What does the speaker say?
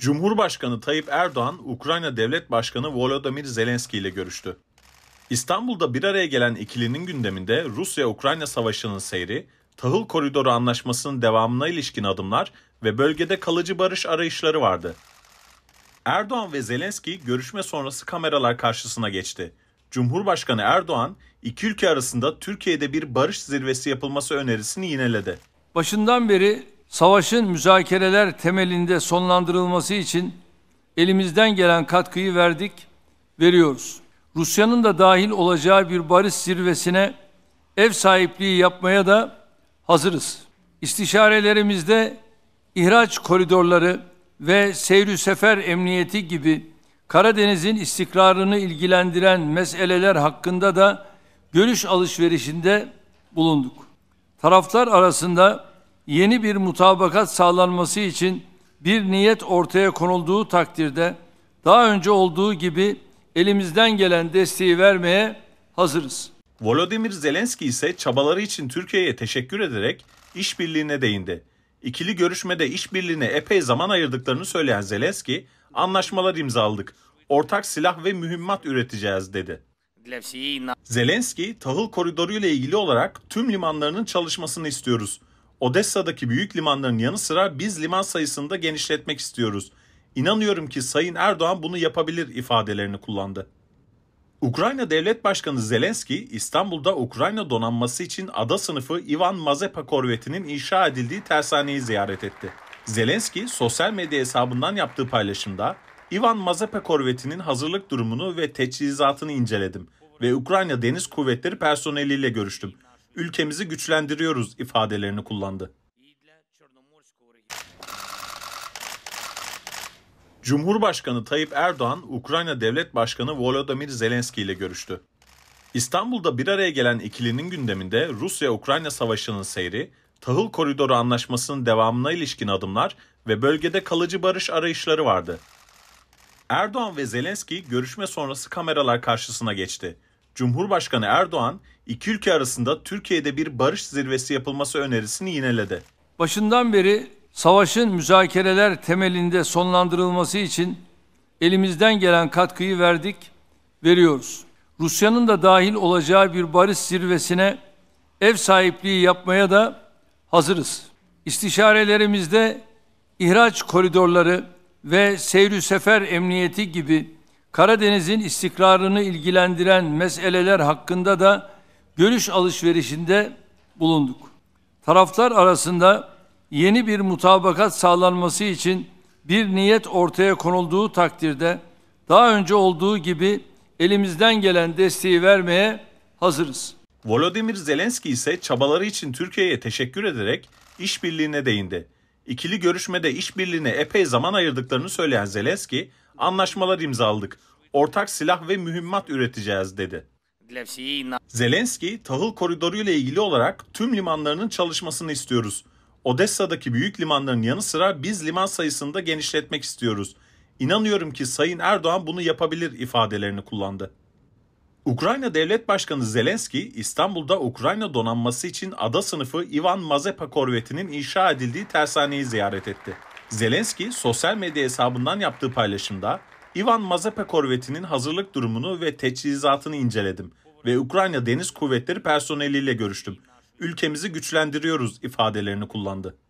Cumhurbaşkanı Tayyip Erdoğan, Ukrayna Devlet Başkanı Volodymyr Zelenski ile görüştü. İstanbul'da bir araya gelen ikilinin gündeminde Rusya-Ukrayna savaşının seyri, tahıl koridoru anlaşmasının devamına ilişkin adımlar ve bölgede kalıcı barış arayışları vardı. Erdoğan ve Zelenski görüşme sonrası kameralar karşısına geçti. Cumhurbaşkanı Erdoğan, iki ülke arasında Türkiye'de bir barış zirvesi yapılması önerisini yineledi. Başından beri Savaşın müzakereler temelinde sonlandırılması için elimizden gelen katkıyı verdik, veriyoruz. Rusya'nın da dahil olacağı bir barış zirvesine ev sahipliği yapmaya da hazırız. İstişarelerimizde ihraç koridorları ve seyri sefer emniyeti gibi Karadeniz'in istikrarını ilgilendiren meseleler hakkında da görüş alışverişinde bulunduk. Taraflar arasında yeni bir mutabakat sağlanması için bir niyet ortaya konulduğu takdirde daha önce olduğu gibi elimizden gelen desteği vermeye hazırız. Volodymyr Zelenski ise çabaları için Türkiye'ye teşekkür ederek işbirliğine değindi. İkili görüşmede işbirliğine epey zaman ayırdıklarını söyleyen Zelenski, anlaşmalar imzaladık, ortak silah ve mühimmat üreteceğiz dedi. Zelenski, tahıl koridoru ile ilgili olarak tüm limanlarının çalışmasını istiyoruz. Odessa'daki büyük limanların yanı sıra biz liman sayısını da genişletmek istiyoruz. İnanıyorum ki Sayın Erdoğan bunu yapabilir ifadelerini kullandı. Ukrayna Devlet Başkanı Zelenski, İstanbul'da Ukrayna donanması için ada sınıfı Ivan Mazepa korvetinin inşa edildiği tersaneyi ziyaret etti. Zelenski, sosyal medya hesabından yaptığı paylaşımda, Ivan Mazepa korvetinin hazırlık durumunu ve teçhizatını inceledim ve Ukrayna Deniz Kuvvetleri personeliyle görüştüm ülkemizi güçlendiriyoruz ifadelerini kullandı. Cumhurbaşkanı Tayyip Erdoğan, Ukrayna Devlet Başkanı Volodymyr Zelenski ile görüştü. İstanbul'da bir araya gelen ikilinin gündeminde Rusya-Ukrayna savaşının seyri, tahıl koridoru anlaşmasının devamına ilişkin adımlar ve bölgede kalıcı barış arayışları vardı. Erdoğan ve Zelenski görüşme sonrası kameralar karşısına geçti. Cumhurbaşkanı Erdoğan iki ülke arasında Türkiye'de bir barış zirvesi yapılması önerisini yineledi. Başından beri savaşın müzakereler temelinde sonlandırılması için elimizden gelen katkıyı verdik, veriyoruz. Rusya'nın da dahil olacağı bir barış zirvesine ev sahipliği yapmaya da hazırız. İstişarelerimizde ihraç koridorları ve seyri sefer emniyeti gibi Karadeniz'in istikrarını ilgilendiren meseleler hakkında da görüş alışverişinde bulunduk. Taraflar arasında yeni bir mutabakat sağlanması için bir niyet ortaya konulduğu takdirde daha önce olduğu gibi elimizden gelen desteği vermeye hazırız. Volodymyr Zelenski ise çabaları için Türkiye'ye teşekkür ederek işbirliğine değindi. İkili görüşmede işbirliğine epey zaman ayırdıklarını söyleyen Zelenski, anlaşmalar imzaladık. Ortak silah ve mühimmat üreteceğiz dedi. Zelenski tahıl koridoru ile ilgili olarak tüm limanlarının çalışmasını istiyoruz. Odessa'daki büyük limanların yanı sıra biz liman sayısını da genişletmek istiyoruz. İnanıyorum ki Sayın Erdoğan bunu yapabilir ifadelerini kullandı. Ukrayna Devlet Başkanı Zelenski, İstanbul'da Ukrayna donanması için ada sınıfı Ivan Mazepa korvetinin inşa edildiği tersaneyi ziyaret etti. Zelenski sosyal medya hesabından yaptığı paylaşımda Ivan Mazepe korvetinin hazırlık durumunu ve teçhizatını inceledim ve Ukrayna Deniz Kuvvetleri personeliyle görüştüm. Ülkemizi güçlendiriyoruz ifadelerini kullandı.